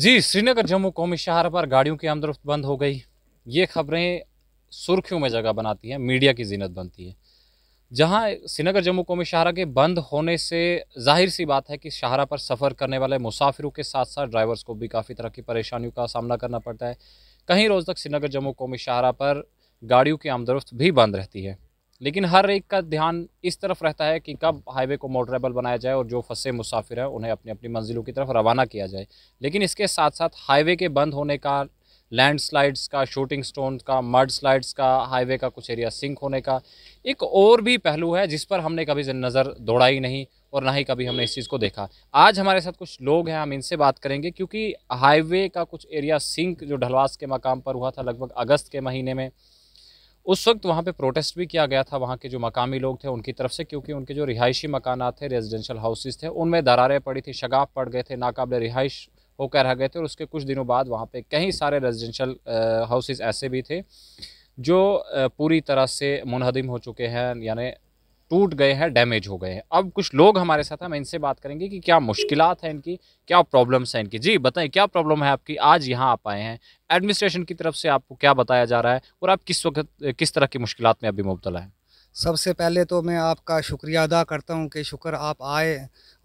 जी श्रीनगर जम्मू कौमी शहर पर गाड़ियों की आमदरफ्त बंद हो गई ये खबरें सुर्खियों में जगह बनाती हैं मीडिया की जीनत बनती है जहां श्रीनगर जम्मू कौमी शाहरा के बंद होने से जाहिर सी बात है कि शाहरा पर सफ़र करने वाले मुसाफिरों के साथ साथ ड्राइवर्स को भी काफ़ी तरह की परेशानियों का सामना करना पड़ता है कहीं रोज़ तक श्रीनगर जम्मू कौमी शाहरा पर गाड़ियों की आमदरफ्त भी बंद रहती है लेकिन हर एक का ध्यान इस तरफ रहता है कि कब हाईवे को मोटरेबल बनाया जाए और जो फंसे मुसाफिर हैं उन्हें अपनी अपनी मंजिलों की तरफ रवाना किया जाए लेकिन इसके साथ साथ हाईवे के बंद होने का लैंडस्लाइड्स का शूटिंग स्टोन का मर्ड स्लाइड्स का हाईवे का कुछ एरिया सिंक होने का एक और भी पहलू है जिस पर हमने कभी नज़र दौड़ाई नहीं और ना ही कभी हमने इस चीज़ को देखा आज हमारे साथ कुछ लोग हैं हम इनसे बात करेंगे क्योंकि हाईवे का कुछ एरिया सिंक जो ढलवास के मकाम पर हुआ था लगभग अगस्त के महीने में उस वक्त वहाँ पे प्रोटेस्ट भी किया गया था वहाँ के जो मकामी लोग थे उनकी तरफ से क्योंकि उनके जो रिहायशी मकाना थे रेजिडेंशल हाउसेज थे उनमें दरारें पड़ी थी शगाफ़ पड़ गए थे नाकबल रिहाइश होकर रह गए थे और उसके कुछ दिनों बाद वहाँ पे कई सारे रेजिडेंशल हाउसेज ऐसे भी थे जो पूरी तरह से मुनहदम हो चुके हैं यानी टूट गए हैं डैमेज हो गए हैं अब कुछ लोग हमारे साथ हैं हम इनसे बात करेंगे कि क्या मुश्किल है इनकी क्या प्रॉब्लम्स हैं इनकी जी बताएं क्या प्रॉब्लम है आपकी आज यहाँ आप आए हैं एडमिनिस्ट्रेशन की तरफ से आपको क्या बताया जा रहा है और आप किस वक्त किस तरह की मुश्किल में अभी मुबतला है सबसे पहले तो मैं आपका शुक्रिया अदा करता हूँ कि शुक्र आप आए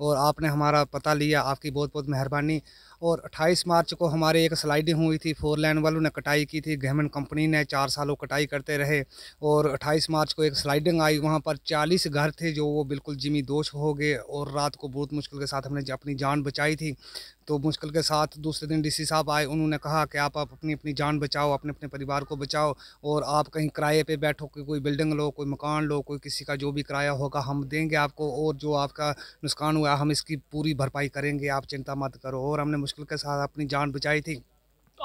और आपने हमारा पता लिया आपकी बहुत बहुत मेहरबानी और 28 मार्च को हमारे एक स्लाइडिंग हुई थी फोर लाइन वालों ने कटाई की थी गहमन कंपनी ने चार सालों कटाई करते रहे और 28 मार्च को एक स्लाइडिंग आई वहाँ पर 40 घर थे जो वो बिल्कुल जिमी दोष हो गए और रात को बहुत मुश्किल के साथ हमने अपनी जान बचाई थी तो मुश्किल के साथ दूसरे दिन डी साहब आए उन्होंने कहा कि आप आप अपनी अपनी जान बचाओ अपने अपने परिवार को बचाओ और आप कहीं किराए पर बैठो कि कोई बिल्डिंग लो कोई मकान लो कोई किसी का जो भी किराया होगा हम देंगे आपको और जो आपका नुकसान हुआ हम इसकी पूरी भरपाई करेंगे आप चिंता मत करो और हमने मुश्किल के साथ अपनी जान बचाई थी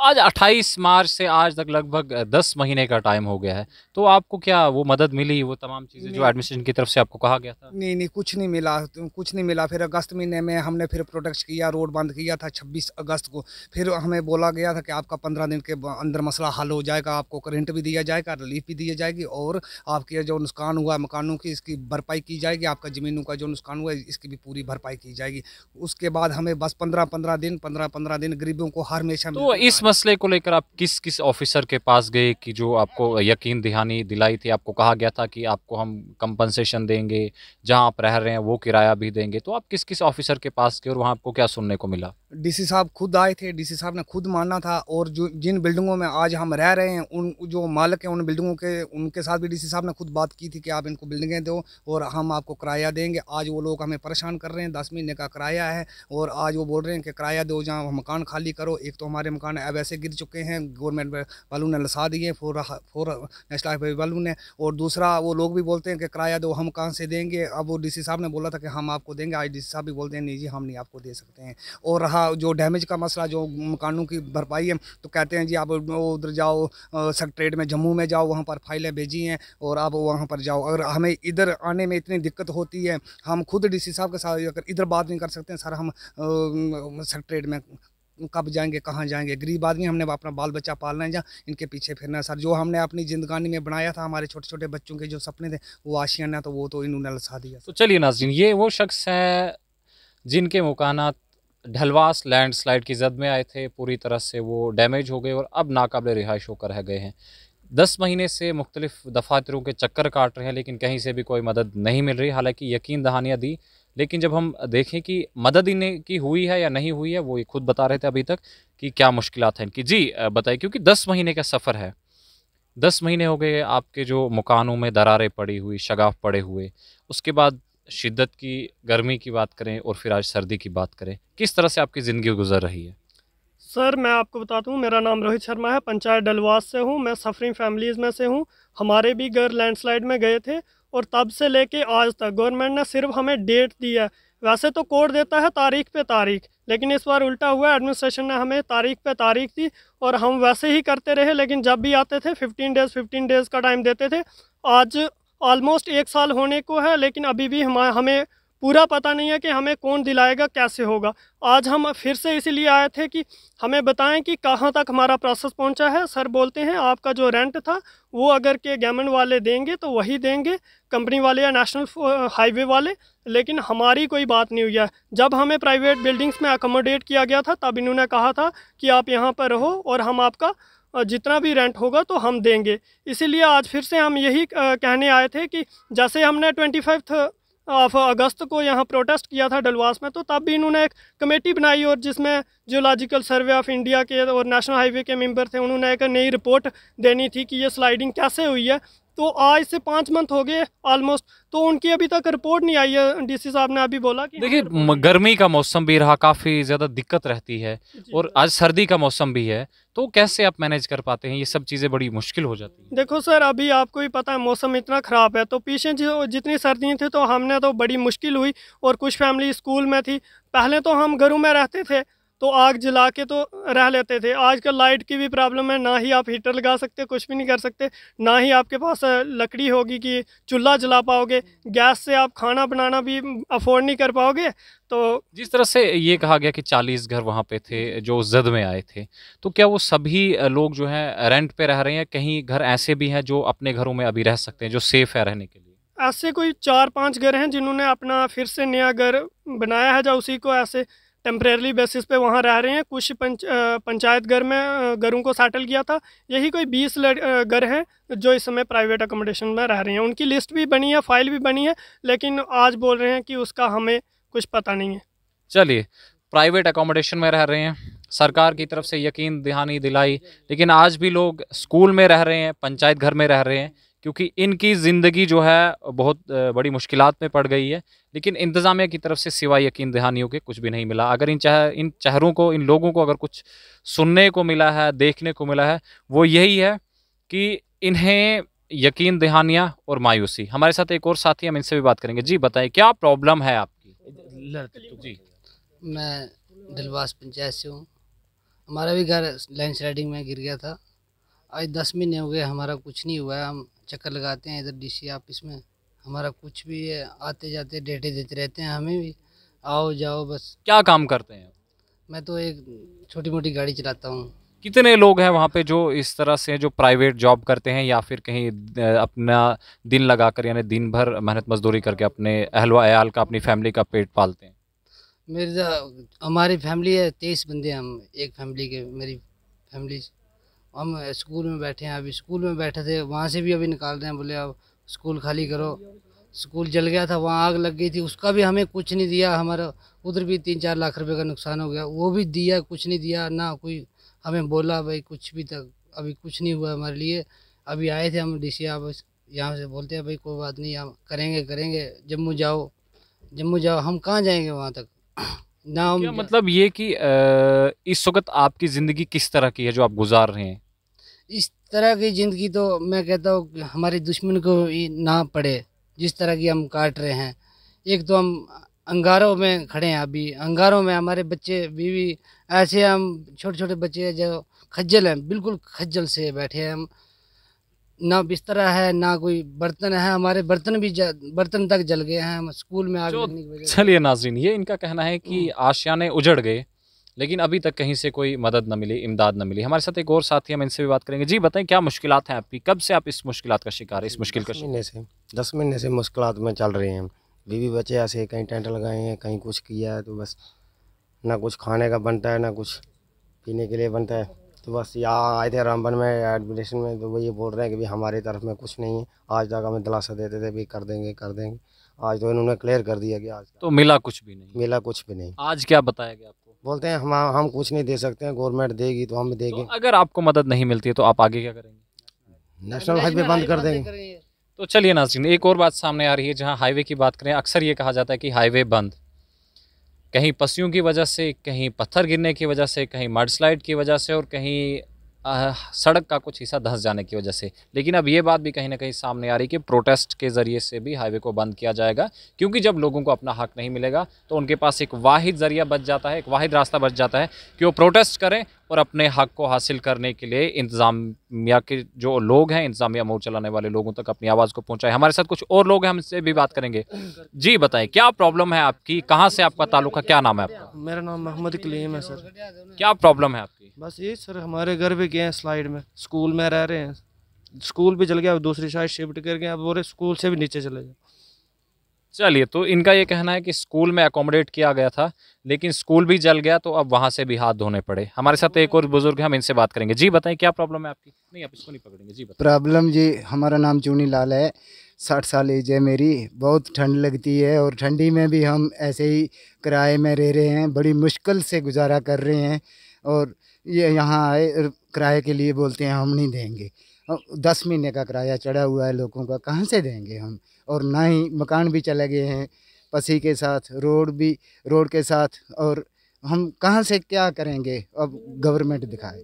आज 28 मार्च से आज तक लगभग 10 महीने का टाइम हो गया है तो आपको क्या वो मदद मिली वो तमाम चीज़ें जो एडमिनिस्ट्रेशन की तरफ से आपको कहा गया था नहीं नहीं कुछ नहीं मिला कुछ नहीं मिला फिर अगस्त महीने में हमने फिर प्रोटेक्ट किया रोड बंद किया था 26 अगस्त को फिर हमें बोला गया था कि आपका पंद्रह दिन के अंदर मसला हल हो जाएगा आपको करेंट भी दिया जाएगा रिलीफ भी दी जाएगी और आपके जो नुकसान हुआ मकानों की इसकी भरपाई की जाएगी आपका ज़मीनों का जो नुकसान हुआ इसकी भी पूरी भरपाई की जाएगी उसके बाद हमें बस पंद्रह पंद्रह दिन पंद्रह पंद्रह दिन गरीबों को हर हमेशा तो इस मसले को लेकर आप किस किस ऑफिसर के पास गए कि जो आपको यकीन दहानी दिलाई थी आपको कहा गया था कि आपको हम कंपनसेशन देंगे जहां आप रह रहे हैं वो किराया भी देंगे तो आप किस किस ऑफिसर के पास गए और वहां आपको क्या सुनने को मिला डीसी साहब खुद आए थे डीसी साहब ने खुद माना था और जो जिन बिल्डिंगों में आज हम रह रहे हैं उन जो मालिक हैं उन बिल्डिंगों के उनके साथ भी डीसी साहब ने खुद बात की थी कि आप इनको बिल्डिंगें दो और हम आपको किराया देंगे आज वो लोग हमें परेशान कर रहे हैं दस महीने का किराया है और आज वो बोल रहे हैं कि किराया दो जहाँ मकान खाली करो एक तो हमारे मकान अब ऐसे गिर चुके हैं गवर्नमेंट वालों ने लसा दिए फोर फोर नेशनल हाईवे वालों ने और दूसरा वो लोग भी बोलते हैं कि किराया दो हम कहाँ से देंगे अब वो डी साहब ने बोला था कि हम आपको देंगे आज डी साहब भी बोलते हैं नहीं जी हम नहीं आपको दे सकते हैं और रहा जो डैमेज का मसला जो मकानों की भरपाई है तो कहते हैं जी आप उधर जाओ सेक्ट्रेट में जम्मू में जाओ वहाँ पर फाइलें भेजी हैं और आप वहाँ पर जाओ अगर हमें इधर आने में इतनी दिक्कत होती है हम खुद डी साहब के साथ अगर इधर बात नहीं कर सकते हैं सर हम सेक्ट्रेट में कब जाएंगे कहाँ जाएंगे गरीब आदमी हमने अपना बाल बच्चा पालना है या इनके पीछे फिरना है सर जो हमने अपनी जिंदगानी में बनाया था हमारे छोटे छोटे बच्चों के जो सपने थे वो आशियाना तो वो तो इन्होंने लसा दिया तो चलिए नाजिन ये वो शख्स है जिनके मकाना ढलवास लैंडस्लाइड की जद में आए थे पूरी तरह से वो डैमेज हो गए और अब नाकबिल रिहाइश होकर रह गए हैं दस महीने से मुख्तलिफ दफातरों के चक्कर काट रहे हैं लेकिन कहीं से भी कोई मदद नहीं मिल रही हालांकि यकीन दहानियाँ दी लेकिन जब हम देखें कि मदद इन्हें की हुई है या नहीं हुई है वो ये खुद बता रहे थे अभी तक कि क्या मुश्किल हैं इनकी जी बताइए क्योंकि दस महीने का सफ़र है दस महीने हो गए आपके जो मकानों में दरारें पड़ी हुई शगाफ पड़े हुए उसके बाद शिद्दत की गर्मी की बात करें और फिर आज सर्दी की बात करें किस तरह से आपकी ज़िंदगी गुजर रही है सर मैं आपको बताता हूँ मेरा नाम रोहित शर्मा है पंचायत डलवास से हूँ मैं सफरिंग फैमिलीज़ में से हूँ हमारे भी घर लैंडस्लाइड में गए थे और तब से लेके आज तक गवर्नमेंट ने सिर्फ हमें डेट दिया वैसे तो कोड देता है तारीख पे तारीख लेकिन इस बार उल्टा हुआ एडमिनिस्ट्रेशन ने हमें तारीख पे तारीख दी और हम वैसे ही करते रहे लेकिन जब भी आते थे फिफ्टीन डेज़ फिफ्टीन डेज़ का टाइम देते थे आज ऑलमोस्ट एक साल होने को है लेकिन अभी भी हम हमें पूरा पता नहीं है कि हमें कौन दिलाएगा कैसे होगा आज हम फिर से इसीलिए आए थे कि हमें बताएं कि कहाँ तक हमारा प्रोसेस पहुँचा है सर बोलते हैं आपका जो रेंट था वो अगर के गवर्नमेंट वाले देंगे तो वही देंगे कंपनी वाले या नेशनल हाईवे वाले लेकिन हमारी कोई बात नहीं हुई है जब हमें प्राइवेट बिल्डिंग्स में अकोमोडेट किया गया था तब इन्होंने कहा था कि आप यहाँ पर रहो और हम आपका जितना भी रेंट होगा तो हम देंगे इसीलिए आज फिर से हम यही कहने आए थे कि जैसे हमने ट्वेंटी ऑफ अगस्त को यहाँ प्रोटेस्ट किया था डलवास में तो तब भी इन्होंने एक कमेटी बनाई और जिसमें जियोलॉजिकल सर्वे ऑफ इंडिया के और नेशनल हाईवे के मेंबर थे उन्होंने एक नई रिपोर्ट देनी थी कि ये स्लाइडिंग कैसे हुई है तो आज से पाँच मंथ हो गए ऑलमोस्ट तो उनकी अभी तक रिपोर्ट नहीं आई है डीसी साहब ने अभी बोला कि देखिए हाँ, गर्मी का मौसम भी रहा काफ़ी ज़्यादा दिक्कत रहती है और आज सर्दी का मौसम भी है तो कैसे आप मैनेज कर पाते हैं ये सब चीज़ें बड़ी मुश्किल हो जाती हैं देखो सर अभी आपको भी पता है मौसम इतना ख़राब है तो पीछे जितनी सर्दियाँ थी तो हमने तो बड़ी मुश्किल हुई और कुछ फैमिली स्कूल में थी पहले तो हम घरों में रहते थे तो आग जला के तो रह लेते थे आजकल लाइट की भी प्रॉब्लम है ना ही आप हीटर लगा सकते कुछ भी नहीं कर सकते ना ही आपके पास लकड़ी होगी कि चूल्हा जला पाओगे गैस से आप खाना बनाना भी अफोर्ड नहीं कर पाओगे तो जिस तरह से ये कहा गया कि चालीस घर वहाँ पे थे जो जद में आए थे तो क्या वो सभी लोग जो हैं रेंट पे रह रहे हैं कहीं घर ऐसे भी हैं जो अपने घरों में अभी रह सकते हैं जो सेफ़ है रहने के लिए ऐसे कोई चार पांच घर हैं जिन्होंने अपना फिर से नया घर बनाया है जो उसी को ऐसे टेम्परेली बेसिस पे वहाँ रह रहे हैं कुछ पंच पंचायत घर में घरों को सेटल किया था यही कोई बीस घर हैं जो इस समय प्राइवेट अकोमोडेशन में रह रहे हैं उनकी लिस्ट भी बनी है फाइल भी बनी है लेकिन आज बोल रहे हैं कि उसका हमें कुछ पता नहीं है चलिए प्राइवेट अकोमोडेशन में रह रहे हैं सरकार की तरफ से यकीन दहानी दिलाई लेकिन आज भी लोग स्कूल में रह रहे हैं पंचायत घर में रह रहे हैं क्योंकि इनकी ज़िंदगी जो है बहुत बड़ी मुश्किल में पड़ गई है लेकिन इंतज़ामिया की तरफ से सिवाय यकीन दहानियों के कुछ भी नहीं मिला अगर इन चह इन चेहरों को इन लोगों को अगर कुछ सुनने को मिला है देखने को मिला है वो यही है कि इन्हें यकीन दहानियाँ और मायूसी हमारे साथ एक और साथी हम इनसे भी बात करेंगे जी बताएँ क्या प्रॉब्लम है आपकी तो जी मैं दिलवास पंचायत से हूँ हमारा भी घर लैंड स्लाइडिंग में गिर गया था आज दस महीने हो गए हमारा कुछ नहीं हुआ है हम चक्कर लगाते हैं इधर डीसी ऑफिस में हमारा कुछ भी है आते जाते डेटे देते रहते हैं हमें भी आओ जाओ बस क्या काम करते हैं मैं तो एक छोटी मोटी गाड़ी चलाता हूँ कितने लोग हैं वहाँ पे जो इस तरह से जो प्राइवेट जॉब करते हैं या फिर कहीं अपना दिन लगा कर यानी दिन भर मेहनत मजदूरी करके अपने अहलवा अयाल का अपनी फैमिली का पेट पालते हैं मेरे तो, हमारी फैमिली है तेईस बंदे हम एक फैमिली के मेरी फैमिली हम स्कूल में बैठे हैं अभी स्कूल में बैठे थे वहाँ से भी अभी निकाल रहे हैं बोले अब स्कूल खाली करो स्कूल जल गया था वहाँ आग लग गई थी उसका भी हमें कुछ नहीं दिया हमारा उधर भी तीन चार लाख रुपए का नुकसान हो गया वो भी दिया कुछ नहीं दिया ना कोई हमें बोला भाई कुछ भी तक अभी कुछ नहीं हुआ हमारे लिए अभी आए थे हम डी सी आप यहाँ से बोलते हैं भाई कोई बात नहीं हम करेंगे करेंगे जम्मू जाओ जम्मू जाओ हम कहाँ जाएंगे वहाँ तक ना क्या मतलब ये कि इस वक्त आपकी ज़िंदगी किस तरह की है जो आप गुजार रहे हैं इस तरह की ज़िंदगी तो मैं कहता हूँ हमारे दुश्मन को ना पड़े जिस तरह की हम काट रहे हैं एक तो हम अंगारों में खड़े हैं अभी अंगारों में हमारे बच्चे बीवी ऐसे हम छोटे छोटे बच्चे जो खज्जल हैं बिल्कुल खज्जल से बैठे हैं हम ना बिस्तरा है ना कोई बर्तन है हमारे बर्तन भी बर्तन तक जल गए हैं हम स्कूल में आग चलिए नाजरीन ये इनका कहना है कि हम्म। आशियाने उजड़ गए लेकिन अभी तक कहीं से कोई मदद न मिली इमदाद न मिली हमारे साथ एक और साथी हम इनसे भी बात करेंगे जी बताएं क्या मुश्किल हैं आपकी कब से आप इस मुश्किल का शिकार इस मुश्किल का महीने से दस महीने से मुश्किल में चल रहे हैं बीवी बच्चे ऐसे कहीं टेंट लगाए हैं कहीं कुछ किया है तो बस ना कुछ खाने का बनता है ना कुछ पीने के लिए बनता है तो बस यहाँ आए थे रामबन में एडमिनिस्ट्रेशन में तो वो ये बोल रहे हैं कि भाई हमारी तरफ में कुछ नहीं है आज तक हमें दिलासा देते थे भाई कर देंगे कर देंगे आज तो इन्होंने क्लियर कर दिया कि आज तो मिला कुछ भी नहीं मिला कुछ भी नहीं आज क्या बताया गया आपको बोलते हैं हम हम कुछ नहीं दे सकते हैं गवर्नमेंट देगी तो हम देंगे तो अगर आपको मदद नहीं मिलती है तो आप आगे क्या करेंगे नेशनल हाईवे बंद कर देंगे तो चलिए नाजिन एक और बात सामने आ रही है जहाँ हाईवे की बात करें अक्सर ये कहा जाता है कि हाईवे बंद कहीं पसीियों की वजह से कहीं पत्थर गिरने की वजह से कहीं मडस्लाइड की वजह से और कहीं सड़क का कुछ हिस्सा धंस जाने की वजह से लेकिन अब ये बात भी कहीं ना कहीं सामने आ रही कि प्रोटेस्ट के ज़रिए से भी हाईवे को बंद किया जाएगा क्योंकि जब लोगों को अपना हक नहीं मिलेगा तो उनके पास एक वाहिद ज़रिया बच जाता है एक वाहिद रास्ता बच जाता है कि वो प्रोटेस्ट करें और अपने हक को हासिल करने के लिए इंतज़ामिया के जो लोग हैं इंतज़ामिया मोर चलाने वाले लोगों तक अपनी आवाज़ को पहुँचाएं हमारे साथ कुछ और लोग हैं हमसे भी बात करेंगे जी बताएं क्या प्रॉब्लम है आपकी कहाँ से आपका ताल्लुक है क्या नाम है आपका मेरा नाम मोहम्मद कलीम है सर क्या प्रॉब्लम है आपकी बस ये सर हमारे घर भी गए हैं स्लाइड में स्कूल में रह रहे हैं स्कूल भी चल गया दूसरी साइड शिफ्ट कर गए अब बोरे स्कूल से भी नीचे चले जाओ चलिए तो इनका ये कहना है कि स्कूल में अकोमोडेट किया गया था लेकिन स्कूल भी जल गया तो अब वहाँ से भी हाथ धोने पड़े हमारे साथ एक और बुजुर्ग हम इनसे बात करेंगे जी बताएं क्या प्रॉब्लम है आपकी नहीं आप इसको नहीं पकड़ेंगे जी प्रॉब्लम जी हमारा नाम चूनी लाल है साठ साल एज है मेरी बहुत ठंड लगती है और ठंडी में भी हम ऐसे ही किराए में रह रहे हैं बड़ी मुश्किल से गुजारा कर रहे हैं और ये यहाँ आए किराए के लिए बोलते हैं हम नहीं देंगे दस महीने का किराया चढ़ा हुआ है लोगों का कहाँ से देंगे हम और ना ही मकान भी चले गए हैं पसी के साथ रोड भी रोड के साथ और हम कहाँ से क्या करेंगे अब गवर्नमेंट दिखाए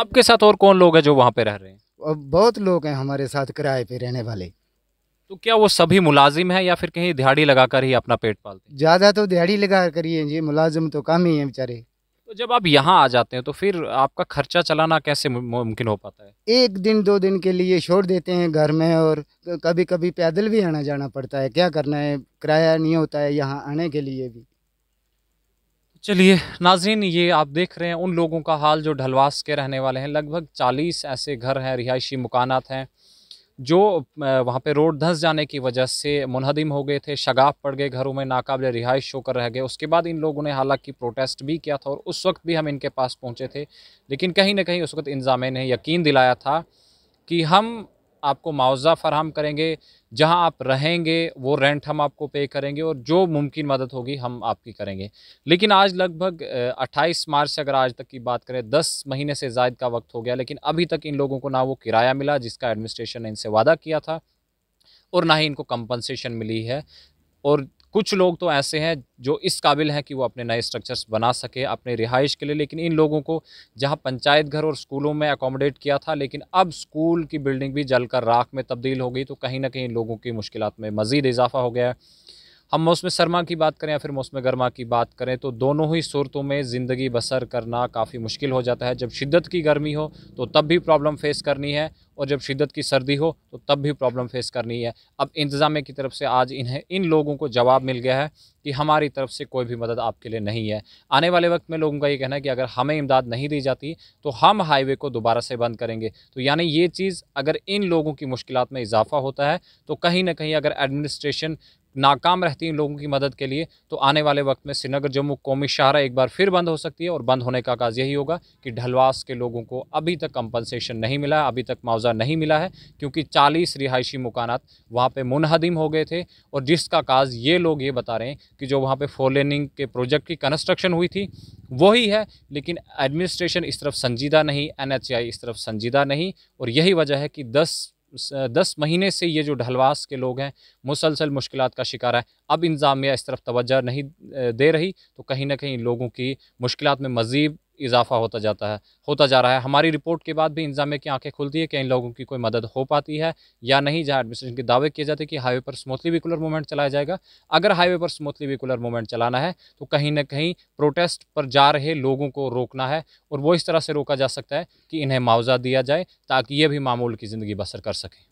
आपके साथ और कौन लोग हैं जो वहाँ पे रह रहे हैं अब बहुत लोग हैं हमारे साथ किराए पे रहने वाले तो क्या वो सभी मुलाजिम हैं या फिर कहीं दिहाड़ी लगाकर ही अपना पेट पालते हैं ज़्यादा तो दिहाड़ी लगा कर ही है जी मुलाजिम तो कम ही है बेचारे तो जब आप यहाँ आ जाते हैं तो फिर आपका खर्चा चलाना कैसे मुमकिन हो पाता है एक दिन दो दिन के लिए छोड़ देते हैं घर में और कभी कभी पैदल भी आना जाना पड़ता है क्या करना है किराया नहीं होता है यहाँ आने के लिए भी चलिए नाजरीन ये आप देख रहे हैं उन लोगों का हाल जो ढलवास के रहने वाले हैं लगभग 40 ऐसे घर हैं रिहायशी मकाना हैं जो वहाँ पे रोड धंस जाने की वजह से मुनहदिम हो गए थे शगाफ पड़ गए घरों में नाकाबिल रिहाइश होकर रह गए उसके बाद इन लोगों ने हालांकि प्रोटेस्ट भी किया था और उस वक्त भी हम इनके पास पहुँचे थे लेकिन कहीं ना कहीं उस वक्त इंजामे ने यकीन दिलाया था कि हम आपको मुआवजा फराम करेंगे जहां आप रहेंगे वो रेंट हम आपको पे करेंगे और जो मुमकिन मदद होगी हम आपकी करेंगे लेकिन आज लगभग 28 मार्च से अगर आज तक की बात करें 10 महीने से जायद का वक्त हो गया लेकिन अभी तक इन लोगों को ना वो किराया मिला जिसका एडमिनिस्ट्रेशन ने इनसे वादा किया था और ना ही इनको कंपनसेशन मिली है और कुछ लोग तो ऐसे हैं जो इस काबिल हैं कि वो अपने नए स्ट्रक्चर्स बना सके अपने रिहाइश के लिए लेकिन इन लोगों को जहाँ पंचायत घर और स्कूलों में अकोमोडेट किया था लेकिन अब स्कूल की बिल्डिंग भी जलकर राख में तब्दील हो गई तो कहीं ना कहीं लोगों की मुश्किल में मज़ीद इजाफा हो गया है हम मौसम सरमा की बात करें या फिर मौसम गर्मा की बात करें तो दोनों ही सूरतों में ज़िंदगी बसर करना काफ़ी मुश्किल हो जाता है जब शिद्दत की गर्मी हो तो तब भी प्रॉब्लम फेस करनी है और जब शिद्दत की सर्दी हो तो तब भी प्रॉब्लम फेस करनी है अब इंतज़ामे की तरफ से आज इन्हें इन लोगों को जवाब मिल गया है कि हमारी तरफ से कोई भी मदद आपके लिए नहीं है आने वाले वक्त में लोगों का ये कहना है कि अगर हमें इमदाद नहीं दी जाती तो हम हाईवे को दोबारा से बंद करेंगे तो यानी ये चीज़ अगर इन लोगों की मुश्किल में इजाफा होता है तो कहीं ना कहीं अगर एडमिनिस्ट्रेशन नाकाम रहती हैं लोगों की मदद के लिए तो आने वाले वक्त में श्रीनगर जम्मू कौमी शाहरा एक बार फिर बंद हो सकती है और बंद होने का काज यही होगा कि ढलवास के लोगों को अभी तक कंपनसेशन नहीं मिला अभी तक मुआवजा नहीं मिला है क्योंकि चालीस रिहायशी मकान वहाँ पर मुनहदिम हो गए थे और जिसका काज ये लोग ये बता रहे हैं कि जो वहाँ पर फोरलेनिंग के प्रोजेक्ट की कंस्ट्रक्शन हुई थी वही है लेकिन एडमिनिस्ट्रेशन इस तरफ संजीदा नहीं एन इस तरफ संजीदा नहीं और यही वजह है कि दस दस महीने से ये जो ढलवास के लोग हैं मुसलसल मुश्किल का शिकार है अब इंतज़ामिया इस तरफ तोज्जा नहीं दे रही तो कहीं ना कहीं लोगों की मुश्किल में मज़ीद इजाफा होता जाता है होता जा रहा है हमारी रिपोर्ट के बाद भी इंजाम की आंखें खुलती है कि इन लोगों की कोई मदद हो पाती है या नहीं जहाँ एडमिनिस्ट्रेशन के दावे किए जाते हैं कि हाईवे पर स्मूथली विकुलर मूवमेंट चलाया जाएगा अगर हाईवे पर स्मूथली विकुलर मूवमेंट चलाना है तो कहीं ना कहीं प्रोटेस्ट पर जा रहे लोगों को रोकना है और वो इस तरह से रोका जा सकता है कि इन्हें मुआवजा दिया जाए ताकि ये भी मामूल की ज़िंदगी बसर कर सकें